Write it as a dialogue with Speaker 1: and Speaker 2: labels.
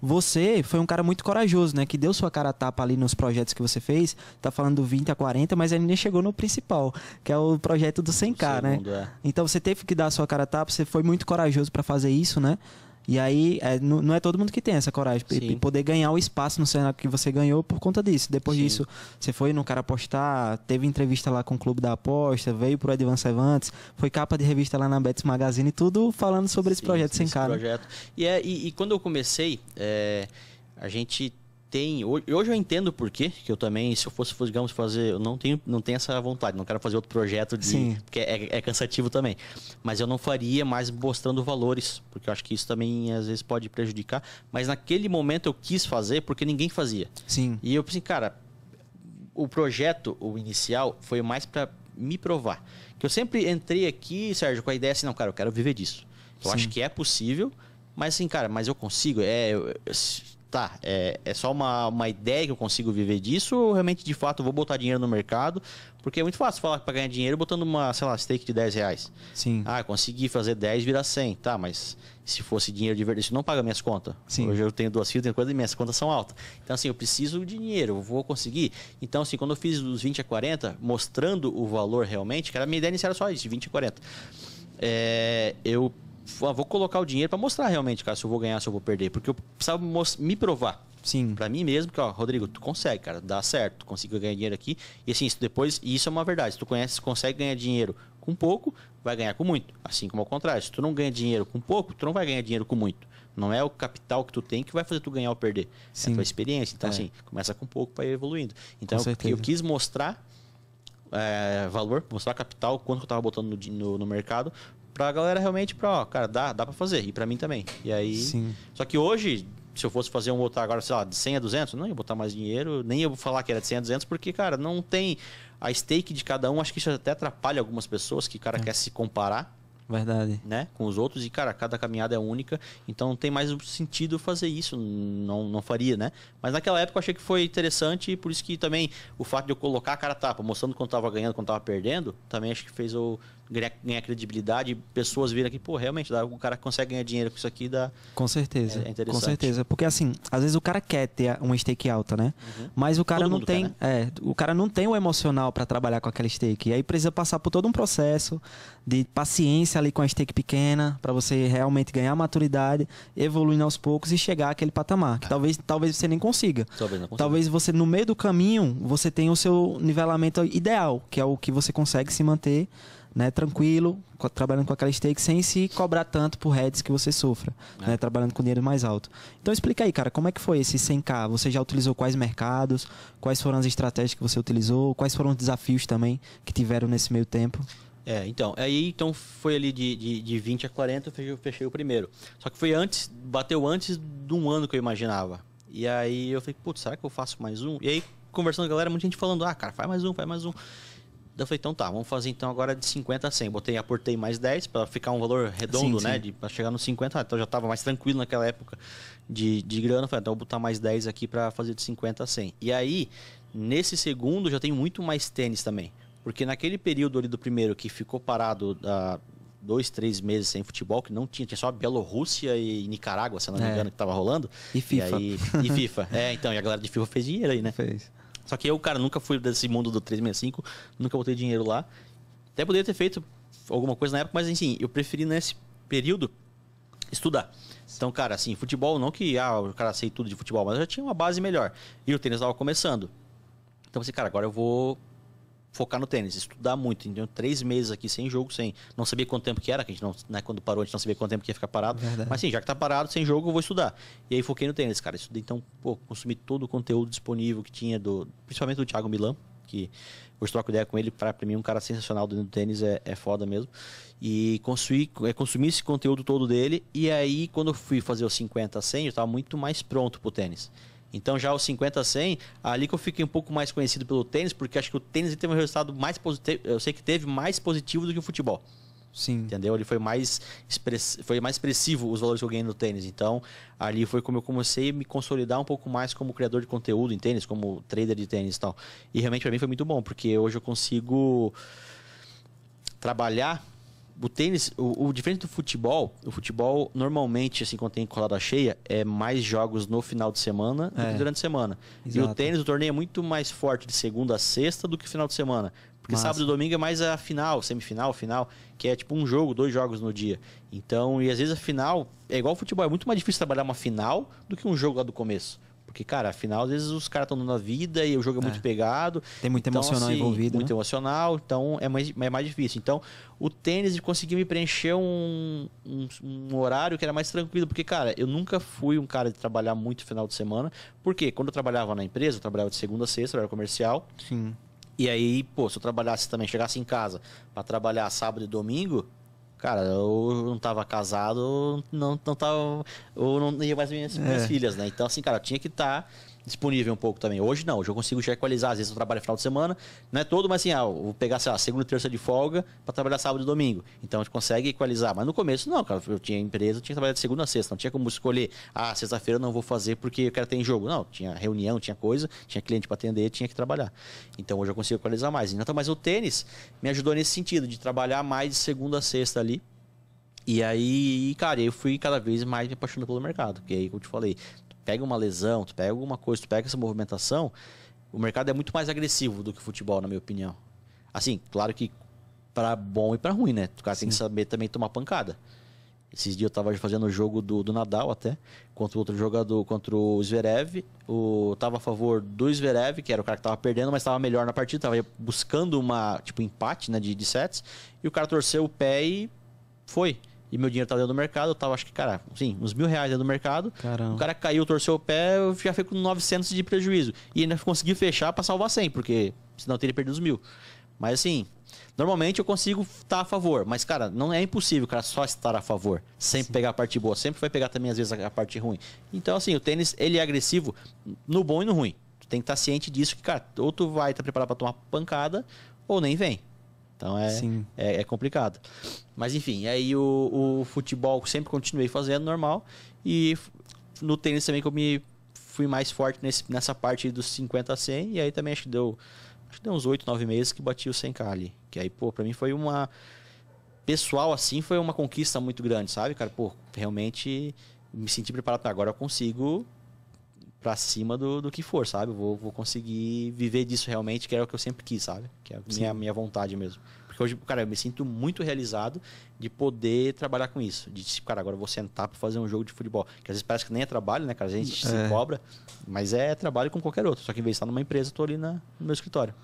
Speaker 1: Você foi um cara muito corajoso, né? Que deu sua cara a tapa ali nos projetos que você fez. Tá falando do 20 a 40, mas ainda chegou no principal, que é o projeto do 100k, né? segundo, né? É. Então você teve que dar sua cara a tapa, você foi muito corajoso para fazer isso, né? E aí, é, não, não é todo mundo que tem essa coragem. E poder ganhar o espaço no cenário que você ganhou por conta disso. Depois Sim. disso, você foi no cara apostar, teve entrevista lá com o Clube da Aposta, veio pro Advance Evantes, foi capa de revista lá na Betis Magazine, tudo falando sobre esse projeto sem cara.
Speaker 2: Projeto. E, é, e, e, quando eu comecei, é, a gente tem. Hoje eu entendo por quê, que eu também, se eu fosse, digamos, fazer. Eu não tenho, não tenho essa vontade, não quero fazer outro projeto de. Sim. Porque é, é, cansativo também. Mas eu não faria mais mostrando valores, porque eu acho que isso também às vezes pode prejudicar. Mas naquele momento eu quis fazer porque ninguém fazia. Sim. E eu pensei, cara, o projeto, o inicial, foi mais para me provar. Que eu sempre entrei aqui, Sérgio, com a ideia assim, não, cara, eu quero viver disso. Eu Sim. acho que é possível, mas assim, cara, mas eu consigo. É. Eu, eu, tá, é, é só uma, uma ideia que eu consigo viver disso ou realmente, de fato, vou botar dinheiro no mercado? Porque é muito fácil falar para ganhar dinheiro botando uma, sei lá, stake de 10 reais. Sim. Ah, consegui fazer 10, virar 100. Tá, mas se fosse dinheiro de verdade, isso não paga minhas contas. Sim. Hoje eu tenho duas filhas, tenho coisa, minhas contas são altas. Então, assim, eu preciso de dinheiro, eu vou conseguir. Então, assim, quando eu fiz dos 20 a 40, mostrando o valor realmente, cara, minha ideia inicial era só isso, 20 a 40. É, eu ah, vou colocar o dinheiro para mostrar realmente, cara, se eu vou ganhar, se eu vou perder. Porque eu precisava me provar. Sim. Para mim mesmo, que, ó, Rodrigo, tu consegue, cara, dá certo, tu conseguiu ganhar dinheiro aqui. E assim, depois, e isso é uma verdade. Se tu conhece, consegue ganhar dinheiro com pouco, vai ganhar com muito. Assim como ao contrário, se tu não ganha dinheiro com pouco, tu não vai ganhar dinheiro com muito. Não é o capital que tu tem que vai fazer tu ganhar ou perder. Sim. É a tua experiência. Então, é. assim, começa com pouco para ir evoluindo. Então, eu, eu quis mostrar é, valor, mostrar capital, quanto eu estava botando no, no, no, mercado, pra galera realmente, pra, ó, cara, dá, dá pra fazer. E pra mim também. E aí. Sim. Só que hoje, se eu fosse fazer um outro agora, sei lá, de 100 a 200, não ia botar mais dinheiro, nem ia falar que era de 100 a 200, porque, cara, não tem a stake de cada um. Acho que isso até atrapalha algumas pessoas que, cara, é. quer se comparar. Verdade. Né? Com os outros. E, cara, cada caminhada é única. Então não tem mais sentido fazer isso. Não, não faria, né? Mas naquela época eu achei que foi interessante. E por isso que também o fato de eu colocar a cara tapa, mostrando quando tava ganhando, quando tava perdendo, também acho que fez eu ganhar, credibilidade, pessoas viram aqui, pô, realmente, dá, o cara consegue ganhar dinheiro com isso aqui, dá.
Speaker 1: Com certeza. É, é com certeza. Porque assim, às vezes o cara quer ter uma stake alta, né? Uhum. Mas o cara Todo não tem. Quer, né? É, o cara não tem o emocional para trabalhar com aquela stake. E aí precisa passar por todo um processo de paciência ali com a stake pequena, para você realmente ganhar maturidade, evoluindo aos poucos e chegar àquele patamar. Que é. talvez, talvez você nem consiga. Talvez, não consiga. talvez você, no meio do caminho, você tenha o seu nivelamento ideal, que é o que você consegue se manter né, tranquilo, trabalhando com aquela stake sem se cobrar tanto por heads que você sofra, é. né, trabalhando com dinheiro mais alto. Então explica aí, cara, como é que foi esse 100k? Você já utilizou quais mercados? Quais foram as estratégias que você utilizou? Quais foram os desafios também que tiveram nesse meio tempo?
Speaker 2: É, então, aí então foi ali de, de, de 20 a 40, eu fechei, fechei o primeiro. Só que foi antes, bateu antes de um ano que eu imaginava. E aí eu falei, putz, será que eu faço mais um? E aí, conversando com a galera, muita gente falando, ah, cara, faz mais um, faz mais um. Daí eu falei, então tá, vamos fazer então agora de 50 a 100. Botei, aportei mais 10 para ficar um valor redondo, sim, né? Sim. De, pra chegar nos 50. Ah, então já tava mais tranquilo naquela época de, de grana. Falei, ah, então vou botar mais 10 aqui para fazer de 50 a 100. E aí, nesse segundo, já tem muito mais tênis também. Porque naquele período ali do primeiro que ficou parado da dois, três meses sem futebol, que não tinha, tinha só Bielorrússia e Nicarágua, se não me é. engano, é. que tava rolando. E FIFA. E, aí, e FIFA. É, então, e a galera de FIFA fez dinheiro aí, né? Fez. Só que eu, cara, nunca fui desse mundo do 365, nunca botei dinheiro lá. Até poderia ter feito alguma coisa na época, mas enfim eu preferi nesse período estudar. Então, cara, assim, futebol, não que ah, o cara sei tudo de futebol, mas eu já tinha uma base melhor. E o tênis estava começando. Então, assim, cara, agora eu vou focar no tênis, estudar muito. Então, três meses aqui sem jogo, sem. Não sabia quanto tempo que era, que a gente não, né, quando parou, a gente não sabia quanto tempo que ia ficar parado. Verdade. Mas sim, já que tá parado, sem jogo, eu vou estudar. E aí foquei no tênis, cara. Estudei, então, pô, consumi todo o conteúdo disponível que tinha, do, principalmente do Thiago Milan, que hoje troco ideia com ele, para mim um cara sensacional dentro do tênis, é, é foda mesmo. E consumi, é, consumi esse conteúdo todo dele, e aí quando eu fui fazer os 50 100, eu estava muito mais pronto pro tênis. Então já os 50 a 100, ali que eu fiquei um pouco mais conhecido pelo tênis, porque acho que o tênis teve um resultado mais positivo, eu sei que teve mais positivo do que o futebol. Sim. Entendeu? Ele foi mais, express... foi mais expressivo os valores que eu ganhei no tênis. Então, ali foi como eu comecei a me consolidar um pouco mais como criador de conteúdo em tênis, como trader de tênis e tal. E realmente para mim foi muito bom, porque hoje eu consigo trabalhar o tênis, o, o, diferente do futebol, o futebol normalmente, assim, quando tem colada cheia, é mais jogos no final de semana é. do que é. durante a semana. Exato. E o tênis, o torneio é muito mais forte de segunda a sexta do que final de semana. Porque Massa. sábado e domingo é mais a final, semifinal, final, que é tipo um jogo, dois jogos no dia. Então, e às vezes a final, é igual o futebol, é muito mais difícil trabalhar uma final do que um jogo lá do começo. Porque, cara, afinal, às vezes os caras estão dando a vida e o jogo é, é. muito pegado. Tem muito então, emocional assim, envolvido. Né? Muito né? emocional, então é mais, é mais difícil. Então, o tênis conseguiu me preencher um, um, um, horário que era mais tranquilo. Porque, cara, eu nunca fui um cara de trabalhar muito final de semana. Porque quando eu trabalhava na empresa, eu trabalhava de segunda a sexta, eu era comercial. Sim. E aí, pô, se eu trabalhasse também, chegasse em casa para trabalhar sábado e domingo, Cara, eu não tava casado, não, não tava. Ou não ia mais ver minhas é. filhas, né? Então, assim, cara, eu tinha que estar. Tá disponível um pouco também. Hoje não, hoje eu consigo já equalizar. Às vezes eu trabalho final de semana, não é todo, mas assim, ah, vou pegar, sei lá, segunda e terça de folga para trabalhar sábado e domingo. Então a gente consegue equalizar. Mas no começo, não, cara, eu tinha empresa, eu tinha que trabalhar de segunda a sexta. Não tinha como escolher, ah, sexta-feira eu não vou fazer porque eu quero ter em jogo. Não, tinha reunião, tinha coisa, tinha cliente para atender, tinha que trabalhar. Então hoje eu consigo equalizar mais. Então, mas o tênis me ajudou nesse sentido, de trabalhar mais de segunda a sexta ali. E aí, cara, eu fui cada vez mais me apaixonando pelo mercado. Porque é aí, como eu te falei, pega uma lesão, tu pega alguma coisa, tu pega essa movimentação, o mercado é muito mais agressivo do que o futebol, na minha opinião. Assim, claro que para bom e para ruim, né? O cara Sim. tem que saber também tomar pancada. Esses dias eu tava fazendo o jogo do, do Nadal até, contra outro jogador, contra o Zverev. O, tava a favor do Zverev, que era o cara que tava perdendo, mas tava melhor na partida, tava buscando uma, tipo, empate, né, de, de sets. E o cara torceu o pé e foi. E meu dinheiro estava dentro do mercado, eu estava acho que, cara, sim, uns mil reais dentro do mercado. Caramba. O cara caiu, torceu o pé, eu já fiquei com 900 de prejuízo. E ainda consegui fechar para salvar 100, porque senão eu teria perdido os mil. Mas assim, normalmente eu consigo estar tá a favor. Mas, cara, não é impossível, cara, só estar a favor. Sempre sim. pegar a parte boa. Sempre vai pegar também, às vezes, a parte ruim. Então, assim, o tênis, ele é agressivo no bom e no ruim. Tu tem que estar tá ciente disso, que, cara, ou tu vai estar tá preparado para tomar pancada, ou nem vem. Então é, é, é, complicado. Mas enfim, aí o, o futebol sempre continuei fazendo normal. E no tênis também que eu me fui mais forte nesse, nessa parte dos 50 a 100. E aí também acho que deu, acho que deu uns 8, 9 meses que bati o 100k ali. Que aí, pô, pra mim foi uma. Pessoal, assim, foi uma conquista muito grande, sabe, cara? Pô, realmente me senti preparado. Agora eu consigo para cima do, do que for, sabe? vou, vou conseguir viver disso realmente, que é o que eu sempre quis, sabe? Que é a minha, minha vontade mesmo. Porque hoje, cara, eu me sinto muito realizado de poder trabalhar com isso. De, tipo, cara, agora eu vou sentar para fazer um jogo de futebol. Que às vezes parece que nem é trabalho, né, cara? A gente é. se cobra, mas é trabalho com qualquer outro. Só que em vez de estar numa empresa, eu tô ali na, no meu escritório.